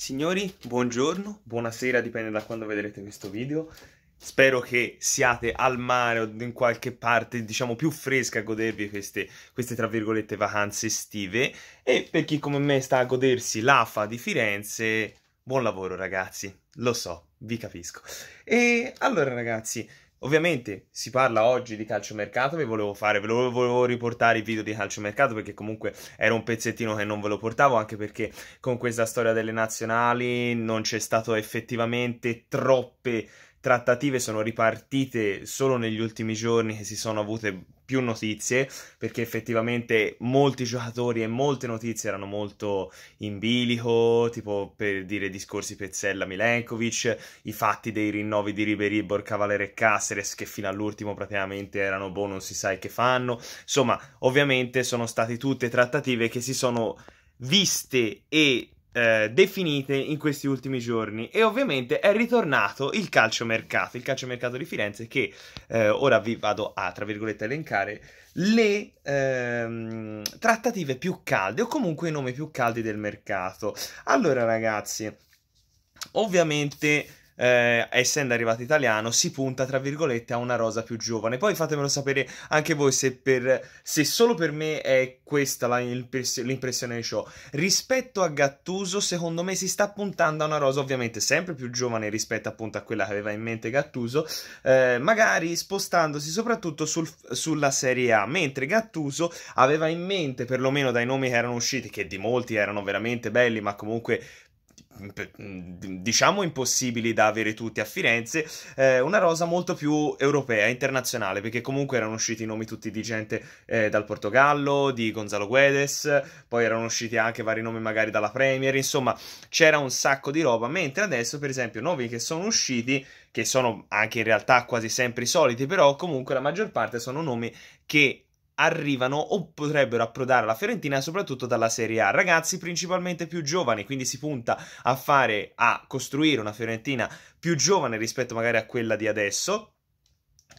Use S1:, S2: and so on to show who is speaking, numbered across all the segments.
S1: Signori, buongiorno, buonasera, dipende da quando vedrete questo video. Spero che siate al mare o in qualche parte, diciamo, più fresca a godervi queste, queste, tra virgolette, vacanze estive. E per chi come me sta a godersi l'AFA di Firenze, buon lavoro ragazzi, lo so, vi capisco. E allora ragazzi, Ovviamente si parla oggi di calciomercato, vi volevo fare, ve lo volevo riportare i video di calciomercato perché comunque era un pezzettino che non ve lo portavo, anche perché con questa storia delle nazionali non c'è stato effettivamente troppe trattative sono ripartite solo negli ultimi giorni che si sono avute più notizie perché effettivamente molti giocatori e molte notizie erano molto in bilico, tipo per dire discorsi Pezzella Milenkovic, i fatti dei rinnovi di Ribery, Borcavalere e Caceres che fino all'ultimo praticamente erano boh non si sa che fanno. Insomma, ovviamente sono state tutte trattative che si sono viste e eh, definite in questi ultimi giorni e ovviamente è ritornato il calciomercato, il calciomercato di Firenze che eh, ora vi vado a tra virgolette elencare le ehm, trattative più calde o comunque i nomi più caldi del mercato. Allora ragazzi, ovviamente eh, essendo arrivato italiano, si punta, tra virgolette, a una rosa più giovane. Poi fatemelo sapere anche voi se, per, se solo per me è questa la, l'impressione di ciò. Rispetto a Gattuso, secondo me si sta puntando a una rosa ovviamente sempre più giovane rispetto appunto a quella che aveva in mente Gattuso, eh, magari spostandosi soprattutto sul, sulla Serie A, mentre Gattuso aveva in mente, perlomeno dai nomi che erano usciti, che di molti erano veramente belli, ma comunque diciamo impossibili da avere tutti a Firenze, eh, una rosa molto più europea, internazionale, perché comunque erano usciti i nomi tutti di gente eh, dal Portogallo, di Gonzalo Guedes, poi erano usciti anche vari nomi magari dalla Premier, insomma c'era un sacco di roba, mentre adesso per esempio nomi che sono usciti che sono anche in realtà quasi sempre i soliti, però comunque la maggior parte sono nomi che arrivano o potrebbero approdare alla Fiorentina soprattutto dalla Serie A. Ragazzi principalmente più giovani, quindi si punta a fare a costruire una Fiorentina più giovane rispetto magari a quella di adesso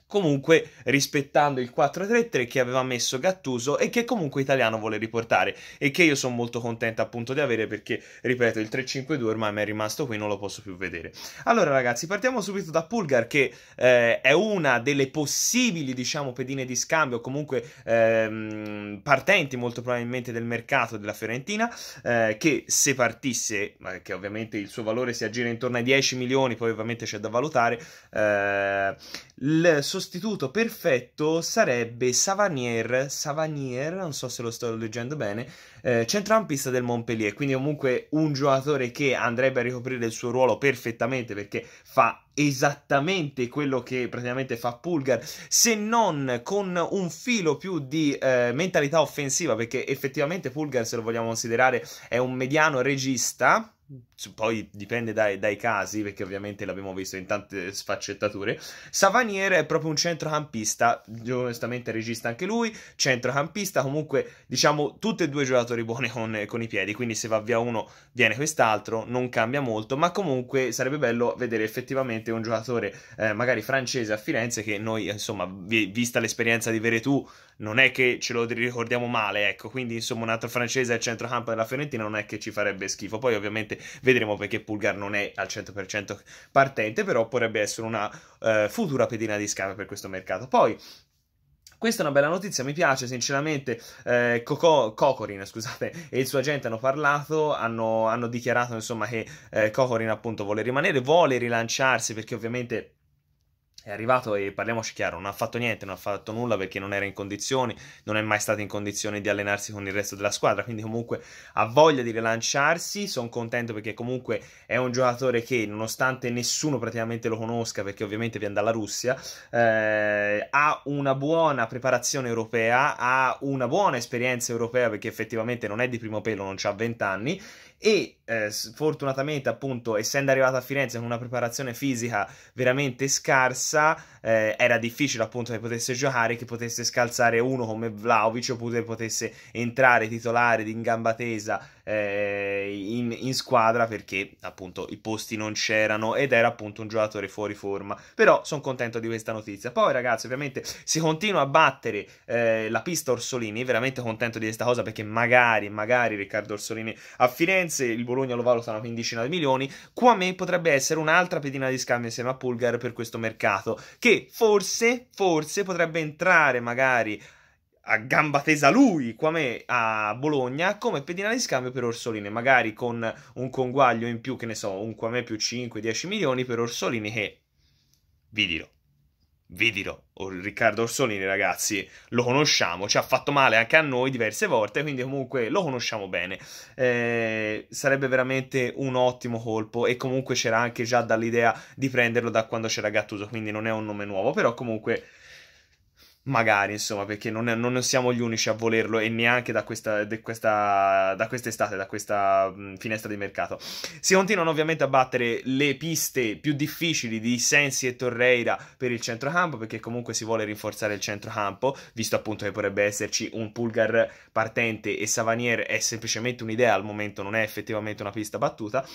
S1: comunque rispettando il 4-3-3 che aveva messo Gattuso e che comunque Italiano vuole riportare e che io sono molto contento appunto di avere perché, ripeto, il 3-5-2 ormai mi è rimasto qui, non lo posso più vedere. Allora ragazzi, partiamo subito da Pulgar che eh, è una delle possibili, diciamo, pedine di scambio, comunque ehm, partenti molto probabilmente del mercato della Fiorentina, eh, che se partisse, che ovviamente il suo valore si aggira intorno ai 10 milioni, poi ovviamente c'è da valutare, eh, il suo sostituto perfetto sarebbe Savanier, Savanier, non so se lo sto leggendo bene, eh, centrampista del Montpellier, quindi comunque un giocatore che andrebbe a ricoprire il suo ruolo perfettamente perché fa esattamente quello che praticamente fa Pulgar, se non con un filo più di eh, mentalità offensiva, perché effettivamente Pulgar, se lo vogliamo considerare, è un mediano regista poi dipende dai, dai, casi, perché ovviamente l'abbiamo visto in tante sfaccettature. Savanier è proprio un centrocampista, onestamente regista anche lui, centrocampista, comunque diciamo tutti e due giocatori buoni con, con, i piedi, quindi se va via uno viene quest'altro, non cambia molto, ma comunque sarebbe bello vedere effettivamente un giocatore eh, magari francese a Firenze che noi insomma, vi, vista l'esperienza di Veretù non è che ce lo ricordiamo male, ecco, quindi insomma un altro francese al centrocampo della Fiorentina non è che ci farebbe schifo, poi ovviamente vedremo perché Pulgar non è al 100% partente, però potrebbe essere una eh, futura pedina di scambio per questo mercato. Poi questa è una bella notizia, mi piace sinceramente. Eh, Cocorin scusate, e il suo agente hanno parlato, hanno, hanno dichiarato insomma, che eh, Cocorin appunto vuole rimanere, vuole rilanciarsi perché ovviamente è arrivato e parliamoci chiaro, non ha fatto niente, non ha fatto nulla perché non era in condizioni, non è mai stato in condizioni di allenarsi con il resto della squadra, quindi comunque ha voglia di rilanciarsi, sono contento perché comunque è un giocatore che nonostante nessuno praticamente lo conosca, perché ovviamente viene dalla Russia, eh, ha una buona preparazione europea, ha una buona esperienza europea perché effettivamente non è di primo pelo, non ha 20 anni e eh, fortunatamente appunto essendo arrivato a Firenze con una preparazione fisica veramente scarsa eh, era difficile appunto che potesse giocare, che potesse scalzare uno come Vlaovic oppure potesse entrare titolare di gamba tesa eh, in, in squadra perché appunto i posti non c'erano ed era appunto un giocatore fuori forma però sono contento di questa notizia poi ragazzi ovviamente si continua a battere eh, la pista Orsolini veramente contento di questa cosa perché magari magari Riccardo Orsolini a Firenze Firenze, il Bologna lo valuta una quindicina di milioni, Quame potrebbe essere un'altra pedina di scambio insieme a Pulgar per questo mercato, che forse, forse potrebbe entrare magari a gamba tesa lui, Quame a Bologna, come pedina di scambio per Orsolini, magari con un conguaglio in più, che ne so, un Quame più 5-10 milioni per Orsolini che, vi dirò, vi dirò, Riccardo Orsolini ragazzi lo conosciamo, ci ha fatto male anche a noi diverse volte, quindi comunque lo conosciamo bene. Eh, sarebbe veramente un ottimo colpo e comunque c'era anche già dall'idea di prenderlo da quando c'era Gattuso, quindi non è un nome nuovo, però comunque Magari, insomma, perché non, è, non, siamo gli unici a volerlo e neanche da, questa, questa, da quest'estate, da questa mh, mm, finestra di mercato. Si continuano ovviamente a battere le piste più difficili di Sensi e Torreira per il centrocampo, perché comunque si vuole rinforzare il centrocampo, visto appunto che potrebbe esserci un Pulgar partente e Savanier è semplicemente un'idea, al momento non è effettivamente una pista battuta,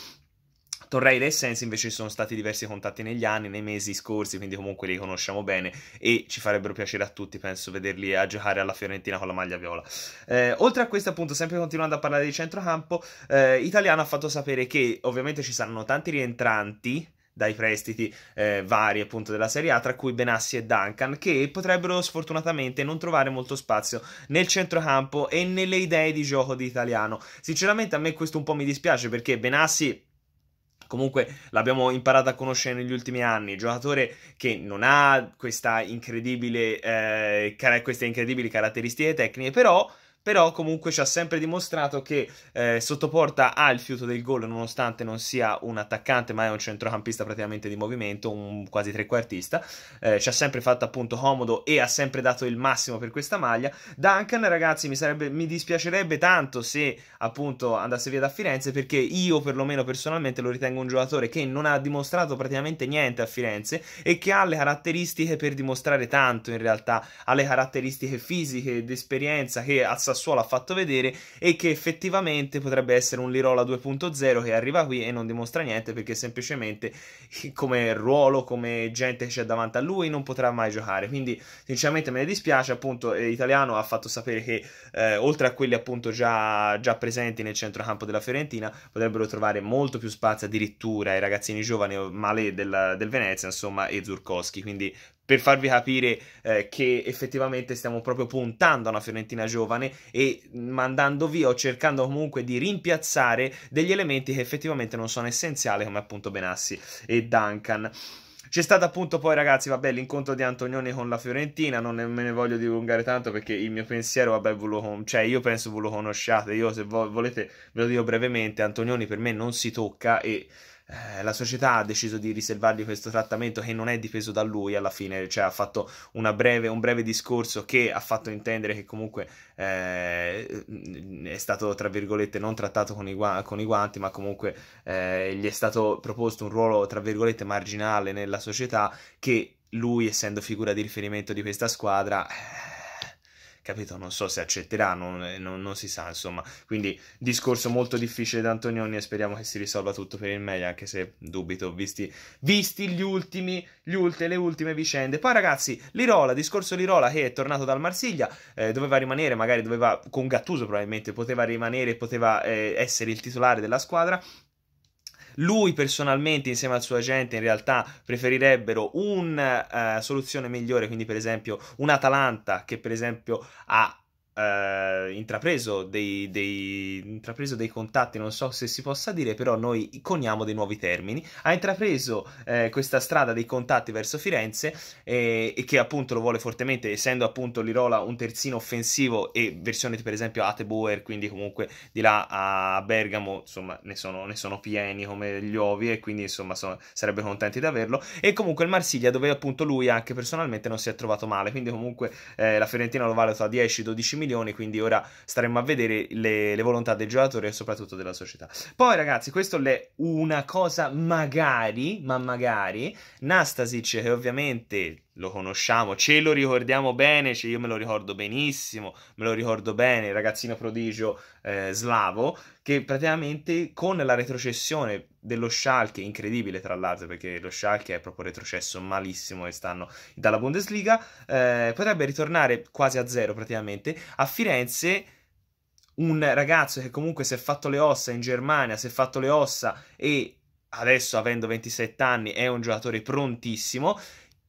S1: Torreira e Sensi invece ci sono stati diversi contatti negli anni, nei mesi scorsi, quindi comunque li conosciamo bene e ci farebbero piacere a tutti, penso, vederli a giocare alla Fiorentina con la maglia viola. Eh, oltre a questo, appunto, sempre continuando a parlare di centrocampo, eh, Italiano ha fatto sapere che ovviamente ci saranno tanti rientranti dai prestiti eh, vari appunto della Serie A, tra cui Benassi e Duncan, che potrebbero sfortunatamente non trovare molto spazio nel centrocampo e nelle idee di gioco di Italiano. Sinceramente a me questo un po' mi dispiace perché Benassi comunque l'abbiamo imparato a conoscere negli ultimi anni, giocatore che non ha incredibile, eh, car queste incredibili caratteristiche tecniche, però però comunque ci ha sempre dimostrato che eh, sottoporta ha il fiuto del gol nonostante non sia un attaccante ma è un centrocampista praticamente di movimento, un quasi trequartista, eh, ci ha sempre fatto appunto comodo e ha sempre dato il massimo per questa maglia. Duncan ragazzi mi, sarebbe, mi dispiacerebbe tanto se appunto andasse via da Firenze perché io perlomeno personalmente lo ritengo un giocatore che non ha dimostrato praticamente niente a Firenze e che ha le caratteristiche per dimostrare tanto in realtà, ha le caratteristiche fisiche, di esperienza che a Sassuolo ha fatto vedere e che effettivamente potrebbe essere un Lirola 2.0 che arriva qui e non dimostra niente perché semplicemente come ruolo, come gente che c'è davanti a lui non potrà mai giocare. Quindi sinceramente me ne dispiace, appunto l'italiano ha fatto sapere che eh, oltre a quelli appunto già, già presenti nel centrocampo della Fiorentina potrebbero trovare molto più spazio addirittura i ragazzini giovani, Malé del, del Venezia insomma e Zurkowski, quindi per farvi capire eh, che effettivamente stiamo proprio puntando a una Fiorentina giovane e mm, mandando via o cercando comunque di rimpiazzare degli elementi che effettivamente non sono essenziali come appunto Benassi e Duncan. C'è stato appunto poi ragazzi, vabbè, l'incontro di Antonioni con la Fiorentina, non me ne voglio dilungare tanto perché il mio pensiero, vabbè, ve lo con... cioè io penso ve lo conosciate, io se vo- volete ve lo dico brevemente, Antonioni per me non si tocca e eh, la società ha deciso di riservargli questo trattamento che non è dipeso da lui alla fine, cioè ha fatto breve, un breve discorso che ha fatto intendere che comunque eh, è stato, tra virgolette, non trattato con i, gua con i guanti, ma comunque eh, gli è stato proposto un ruolo, tra virgolette, marginale nella società che lui, essendo figura di riferimento di questa squadra eh, capito? Non so se accetterà, non, eh, non, non si sa, insomma. Quindi discorso molto difficile da Antonioni e speriamo che si risolva tutto per il meglio, anche se dubito, visti, visti gli ultimi, gli ulti, le ultime vicende. Poi ragazzi, Lirola, discorso Lirola che è tornato dal Marsiglia, eh, doveva rimanere, magari doveva, con Gattuso probabilmente, poteva rimanere, poteva eh, essere il titolare della squadra, lui personalmente, insieme al suo agente, in realtà preferirebbero una uh, eh, soluzione migliore, quindi per esempio un Atalanta che per esempio ha eh, intrapreso, dei, dei, intrapreso, dei, contatti, non so se si possa dire, però noi coniamo dei nuovi termini, ha intrapreso eh, questa strada dei contatti verso Firenze eh, e che appunto lo vuole fortemente, essendo appunto Lirola un terzino offensivo e versione per esempio Ateboer, quindi comunque di là a Bergamo, insomma ne sono, ne sono pieni come gli ovi e quindi insomma sono, sarebbe contenti di averlo e comunque il Marsiglia dove appunto lui anche personalmente non si è trovato male, quindi comunque eh, la Fiorentina lo valuta a 10-12 milioni milioni, quindi ora staremo a vedere le, le volontà del giocatore e soprattutto della società. Poi ragazzi, questo è una cosa magari, ma magari, Nastasic che ovviamente lo conosciamo, ce lo ricordiamo bene, cioè io me lo ricordo benissimo, me lo ricordo bene, il ragazzino prodigio eh, slavo, che praticamente con la retrocessione dello Schalke, incredibile tra l'altro perché lo Schalke è proprio retrocesso malissimo quest'anno dalla Bundesliga, eh, potrebbe ritornare quasi a zero praticamente, a Firenze un ragazzo che comunque si è fatto le ossa in Germania, si è fatto le ossa e adesso avendo 27 anni è un giocatore prontissimo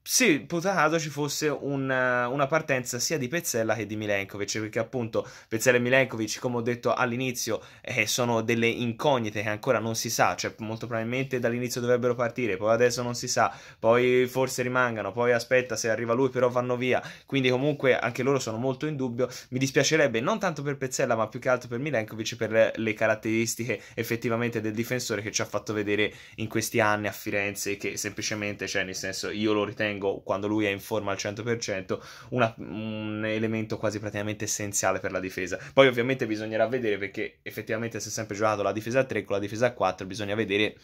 S1: se Potato ci fosse una, una, partenza sia di Pezzella che di Milenkovic, perché appunto Pezzella e Milenkovic, come ho detto all'inizio, eh, sono delle incognite che ancora non si sa, cioè molto probabilmente dall'inizio dovrebbero partire, poi adesso non si sa, poi forse rimangano, poi aspetta se arriva lui però vanno via, quindi comunque anche loro sono molto in dubbio, mi dispiacerebbe non tanto per Pezzella ma più che altro per Milenkovic per le, le caratteristiche effettivamente del difensore che ci ha fatto vedere in questi anni a Firenze, che semplicemente, cioè nel senso io lo ritengo Flamengo, quando lui è in forma al 100%, una, un elemento quasi praticamente essenziale per la difesa. Poi ovviamente bisognerà vedere perché effettivamente si è sempre giocato la difesa a 3 con la difesa a 4, bisogna vedere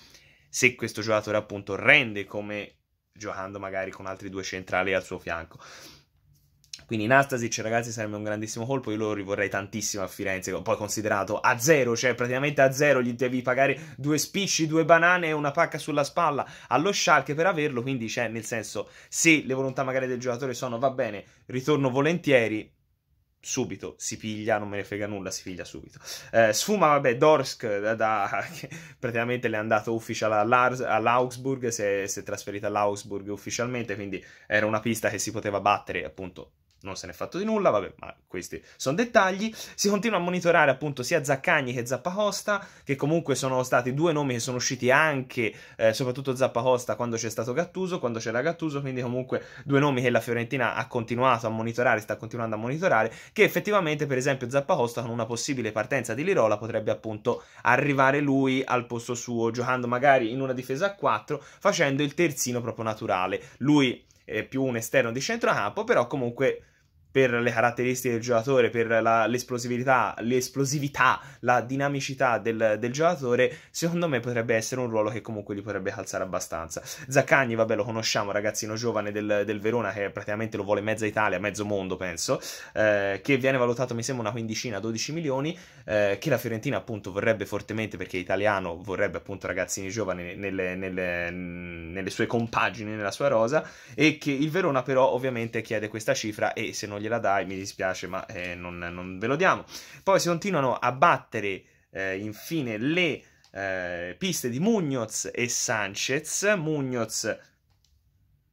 S1: se questo giocatore appunto rende come giocando magari con altri due centrali al suo fianco. Quindi Nastasic, ragazzi, sarebbe un grandissimo colpo. Io lo rivorrei tantissimo a Firenze. Poi considerato a zero, cioè praticamente a zero, gli devi pagare due spicci, due banane e una pacca sulla spalla allo Schalke per averlo. Quindi, cioè, nel senso, se le volontà magari del giocatore sono va bene, ritorno volentieri subito si piglia, non me ne frega nulla, si piglia subito. Eh, sfuma, vabbè, Dorsk, da, da, praticamente le è andato ufficiale all'Augsburg, si si è trasferita all'Augsburg ufficialmente, quindi era una pista che si poteva battere, appunto, non se n'è fatto di nulla, vabbè, ma questi sono dettagli. Si continua a monitorare appunto sia Zaccagni che Zappacosta, che comunque sono stati due nomi che sono usciti anche, eh, soprattutto Zappacosta quando c'è stato Gattuso, quando c'era Gattuso, quindi comunque due nomi che la Fiorentina ha continuato a monitorare, sta continuando a monitorare, che effettivamente per esempio Zappacosta con una possibile partenza di Lirola potrebbe appunto arrivare lui al posto suo, giocando magari in una difesa a 4, facendo il terzino proprio naturale. Lui più un esterno di centrocampo, però comunque per le caratteristiche del giocatore, per la, l'esplosività, l'esplosività, la dinamicità del, del, giocatore, secondo me potrebbe essere un ruolo che comunque gli potrebbe calzare abbastanza. Zaccagni, vabbè, lo conosciamo, ragazzino giovane del, del Verona, che praticamente lo vuole mezza Italia, mezzo mondo, penso, eh, che viene valutato, mi sembra, una quindicina, 12 milioni, eh, che la Fiorentina appunto vorrebbe fortemente, perché italiano vorrebbe appunto ragazzini giovani nelle, nelle, nelle sue compagini, nella sua rosa, e che il Verona però ovviamente chiede questa cifra e se non gliela dai, mi dispiace, ma eh, non, non, ve lo diamo. Poi si continuano a battere eh, infine le eh, piste di Mugnoz e Sanchez. Mugnoz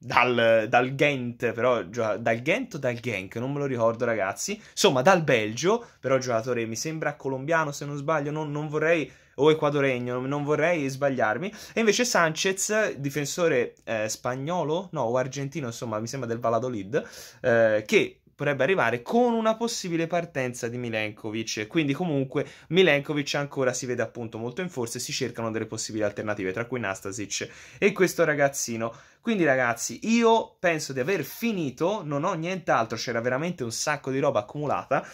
S1: dal, dal Ghent, però dal Ghent o dal Genk, non me lo ricordo ragazzi. Insomma, dal Belgio, però giocatore mi sembra colombiano se non sbaglio, non, non vorrei o equadoregno, non vorrei sbagliarmi. E invece Sanchez, difensore eh, spagnolo, no, o argentino, insomma, mi sembra del Valladolid, eh, che potrebbe arrivare con una possibile partenza di Milenkovic. Quindi, comunque, Milenkovic ancora si vede appunto molto in forza e si cercano delle possibili alternative, tra cui Nastasic e questo ragazzino. Quindi, ragazzi, io penso di aver finito, non ho nient'altro, c'era veramente un sacco di roba accumulata.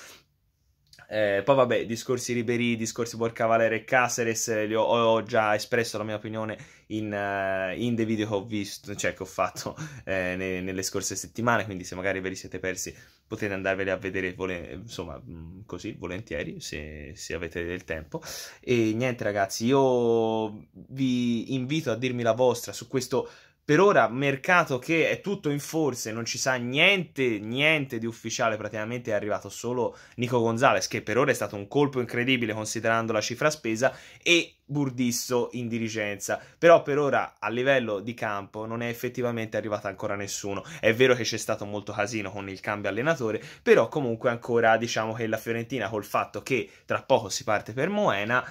S1: Eh, poi vabbè, discorsi Ribery, discorsi Borcavalere e Caceres, eh, li ho, ho, già espresso la mia opinione in, uh, in dei video che ho visto, cioè che ho fatto eh, ne, nelle scorse settimane, quindi se magari ve li siete persi potete andarveli a vedere, volen- insomma, mm, così, volentieri, se, se avete del tempo. E niente ragazzi, io vi invito a dirmi la vostra su questo per ora mercato che è tutto in forze, non ci sa niente, niente di ufficiale, praticamente è arrivato solo Nico Gonzalez che per ora è stato un colpo incredibile considerando la cifra spesa e Burdisso in dirigenza, però per ora a livello di campo non è effettivamente arrivato ancora nessuno. È vero che c'è stato molto casino con il cambio allenatore, però comunque ancora diciamo che la Fiorentina col fatto che tra poco si parte per Moena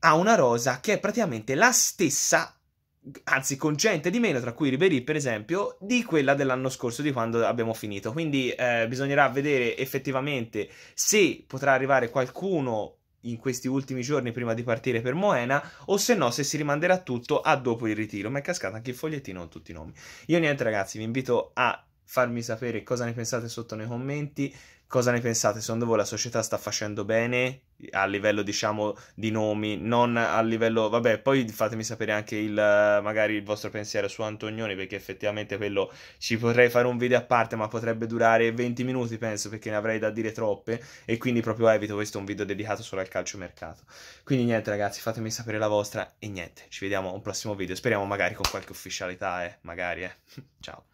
S1: ha una rosa che è praticamente la stessa anzi con gente di meno, tra cui Ribery per esempio, di quella dell'anno scorso, di quando abbiamo finito. Quindi eh, bisognerà vedere effettivamente se potrà arrivare qualcuno in questi ultimi giorni prima di partire per Moena o se no se si rimanderà tutto a dopo il ritiro. Ma è cascato anche il fogliettino con tutti i nomi. Io niente ragazzi, vi invito a farmi sapere cosa ne pensate sotto nei commenti, cosa ne pensate, secondo voi la società sta facendo bene a livello diciamo di nomi, non a livello, vabbè, poi fatemi sapere anche il, magari il vostro pensiero su Antonioni perché effettivamente quello ci potrei fare un video a parte ma potrebbe durare 20 minuti penso perché ne avrei da dire troppe e quindi proprio evito questo un video dedicato solo al calciomercato. Quindi niente ragazzi, fatemi sapere la vostra e niente, ci vediamo un prossimo video, speriamo magari con qualche ufficialità, eh, magari, eh. ciao.